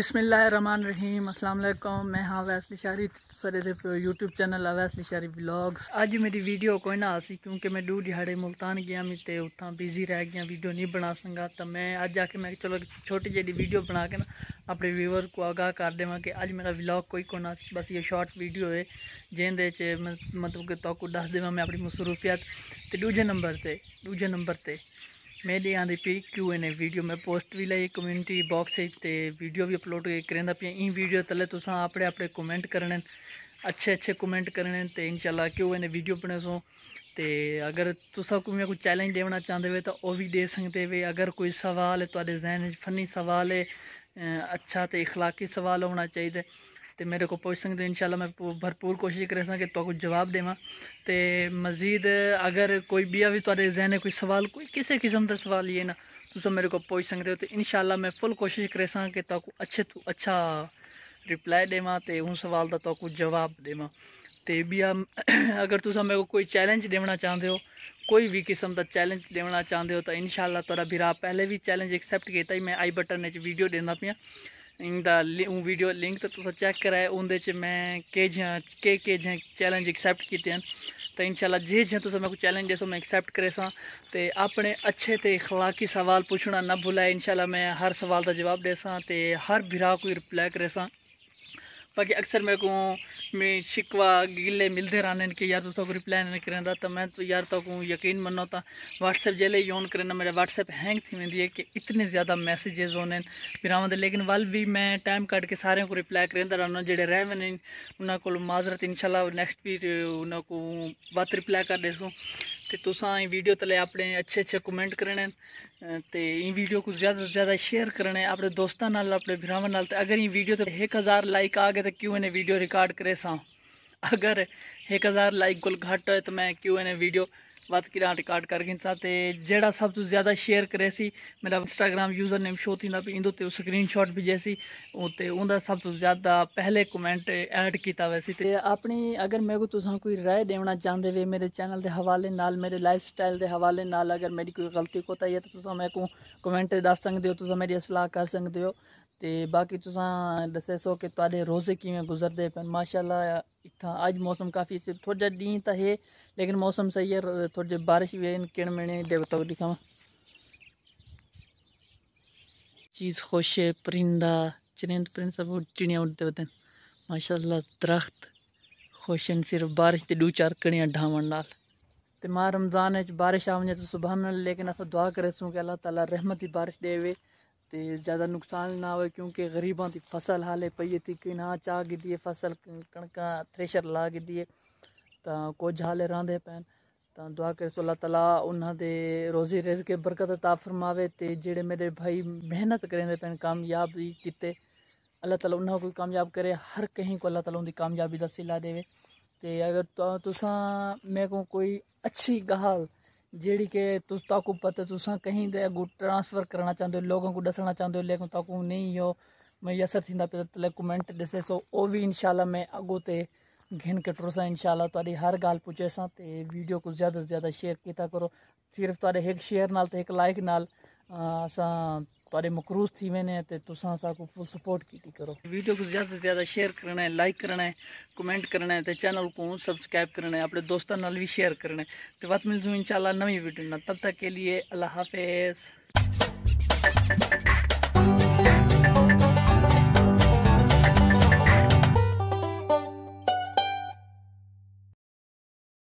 अस्सलाम वालेकुम मैं हाँ वैसली शारी सरे यूट्यूब चैनल है वैसली शारी ब्लॉग्स अज मेरी वीडियो कोई ना आसी क्योंकि मैं डू दिहाड़े मुल्तान गया मैं तो उतना बिजी रह गया वीडियो नहीं बना संगा तो मैं अज आके मैं चलो छोटी जी वीडियो बना के ना अपने व्यूवर को आगाह कर देव कि अज मेरा ब्लॉग कोई कोना बस ये शॉर्ट वीडियो है जिंद मतलब कि तो दस देव मैं अपनी मसरूफियत दूजे नंबर से दूजे नंबर से మేడే ఆంది PQnA వీడియో మే పోస్ట్ وی లై కమ్యూనిటీ బాక్స్ సే تے వీడియో وی اپلوڈ کریندا పీ ఈ వీడియో తلے తుసా ਆਪਣੇ ਆਪਣੇ కామెంట్ కర్నే మంచి మంచి కామెంట్ కర్నే تے ఇన్షా అల్లా QnA వీడియో పణసوں تے اگر తుసా ਕੋਈ ਕੋ ਚాలెంజ్ ਦੇਣਾ ਚਾਹਦੇ ਹੋ ਤਾਂ ਉਹ ਵੀ ਦੇ ਸਕਦੇ ਹੋ اگر ਕੋਈ سوال ਹੈ ਤੁਹਾਡੇ ذہن ఫన్నీ سوال ਹੈ اچھا تے اخలాకీ سوال ਹੋਣਾ ਚਾਹੀਦਾ ਤੇ ਮੇਰੇ ਕੋ ਪੁੱਛ ਸਕਦੇ ਇਨਸ਼ਾਅੱਲਾ ਮੈਂ ਭਰਪੂਰ ਕੋਸ਼ਿਸ਼ ਕਰਾਂ ਕਿ ਤੁਹਾਨੂੰ ਜਵਾਬ ਦੇਵਾਂ ਤੇ ਮਜ਼ੀਦ ਅਗਰ ਕੋਈ ਵੀ ਆ ਵੀ ਤੁਹਾਡੇ ਜ਼ਿਹਨ ਕੋਈ ਸਵਾਲ ਕੋਈ ਕਿਸੇ ਕਿਸਮ ਦਾ ਸਵਾਲ ਇਹ ਨਾ ਤੁਸੀਂ ਮੇਰੇ ਕੋ ਪੁੱਛ ਸਕਦੇ ਹੋ ਤੇ ਇਨਸ਼ਾਅੱਲਾ ਮੈਂ ਫੁੱਲ ਕੋਸ਼ਿਸ਼ ਕਰਾਂ ਕਿ ਤੁਹਾਨੂੰ ਅੱਛੇ ਤੋਂ ਅੱਛਾ रिप्लाई देवा तो उन सवाल का तो जवाब देव तो भी आ, अगर तुम मेरे को कोई चैलेंज देना चाहते हो कोई भी किस्म का चैलेंज देना चाहते हो तो इन शाला तुरा भीरा पहले भी चैलेंज एक्सेप्ट किया मैं आई बटन वीडियो देना पिया ਇੰਦਾ ਉਹ ਵੀਡੀਓ ਲਿੰਕ ਤੇ ਤੁਸੀਂ ਚੈੱਕ ਕਰਾਇਆ ਉਹਦੇ ਚ ਮੈਂ ਕੇ ਜਾਂ ਕੇ ਕੇ ਜਾਂ ਚੈਲੰਜ ਐਕਸੈਪਟ ਕੀਤੇ ਹਨ ਤਾਂ ਇਨਸ਼ਾਅੱਲਾ ਜੇ ਜੇ ਤੁਸੀਂ ਮੈਨੂੰ ਚੈਲੰਜ ਦੇਸੋ ਮੈਂ ਐਕਸੈਪਟ ਕਰੇ ਸਾਂ ਤੇ ਆਪਣੇ ਅੱਛੇ ਤੇ اخلاقی ਸਵਾਲ ਪੁੱਛਣਾ ਨਾ ਭੁਲਾਏ ਇਨਸ਼ਾਅੱਲਾ ਮੈਂ ਹਰ ਸਵਾਲ ਦਾ ਜਵਾਬ ਦੇ ਸਾਂ ਤੇ ਹਰ ਵਿਰਾ ਕੋਈ ਰਿਪਲਾਈ ਕਰੇ ਸਾਂ बाकी अक्सर मेरे को मैं शिकवा गिले मिलते रहने कि यार तुस को रिप्लाई न करेंदा तो मैं तो यार तो यकीन मनो त व्हाट्सएप ही ऑन करें मेरा व्हाट्सएप हैंग थी वेंदी है कि इतने ज़्यादा मैसेजेस होने बिरावन लेकिन वल भी मैं टाइम कट के सारे को रिप्लाई करें रहना जो रह उन्होंने को माजरत इंशाल्लाह नैक्सट भी उन्होंने को बात रिप्लाई कर देसूँ तो तुसा वीडियो तले अपने अच्छे अच्छे कमेंट करने ते वीडियो को ज्यादा ज्यादा शेयर करने अपने दोस्तों अपने भ्रावों अगर ये वीडियो तो एक हज़ार लाइक आ गए तो क्यों इन्हें वीडियो रिकॉर्ड करे सौ अगर एक हज़ार लाइक को घट है तो मैं क्यों इन्हें वीडियो बात कि रिकॉर्ड कर करके तो जड़ा सब तो ज़्यादा शेयर करे सी मेरा इंस्टाग्राम यूज़र नेम शो थी भी इंदो स्क्रीन शॉट भी जैसी उनका सब तो ज़्यादा पहले कमेंट ऐड किया वैसे तो अपनी अगर मेरे को तुम कोई राय देना चाहते वे मेरे चैनल के हवाले नाल मेरे लाइफ स्टाइल के हवाले नाल अगर मेरी कोई गलती कोता है तो मेरे को कमेंट दस सकते हो तो मेरी सलाह कर सकते हो तो बाकी तुसा दसे सो कि रोज़े किमें गुजरते पे ठीक था आज मौसम काफ़ी से थोड़ा डी तो है लेकिन मौसम सही है थोड़ी जी बारिश भी है किण महीने देवता को दिखावा चीज़ खुश है परिंदा चरिंद तो परिंद सब चिड़िया उड़ते होते हैं माशा दरख्त खुश हैं सिर्फ बारिश के दू चार कड़ियाँ ढावन नाल तो मां रमज़ान बारिश आवने तो सुबह लेकिन अस दुआ करे कि अल्लाह तला रहमत की बारिश देवे तो ज़्यादा नुकसान ना हो क्योंकि गरीबों की फसल हाले पई थी कि ना चाह गि फसल कणक थ्रेसर ला गि तो कुछ हाले रहा पैन तो दुआ कर सो तला उन्होंने रोजी रेज के बरकत ता फरमावे तो जेडे मेरे भाई मेहनत करेंगे पैन कामयाब ही किते अल्लाह तला उन्होंने कोई कामयाब करे हर कहीं को अल्लाह तला उनकी कामयाबी का सिला दे अगर तो तुसा मेरे को कोई अच्छी गाल जेडी के तुस ताकू पता तुस कहीं दे ट्रांसफर करना चाहते हो लोगों को दसना चाहते हो लेकिन ताकू नहीं हो मैसर पे कमेंट दसे सो ओ भी इंशाला मैं अगोते घिन कटोर सा इंशाला तो हर गाल पुछे सा तो वीडियो को ज्यादा से ज्यादा शेयर किया करो सिर्फ तेरे एक शेयर नाल ते एक लाइक नाल असा अं, थोड़े मकरूस थी वे ने तक फुल सपोर्ट की करो वीडियो को ज्यादा से ज्यादा शेयर करना है लाइक करना है कमेंट करना है ते चैनल को सबसक्राइब करना है अपने दोस्तों भी शेयर करना है तो बस मिल जाऊँ शाला नवी वीडियो में तब तक के लिए अल्लाह हाफिज़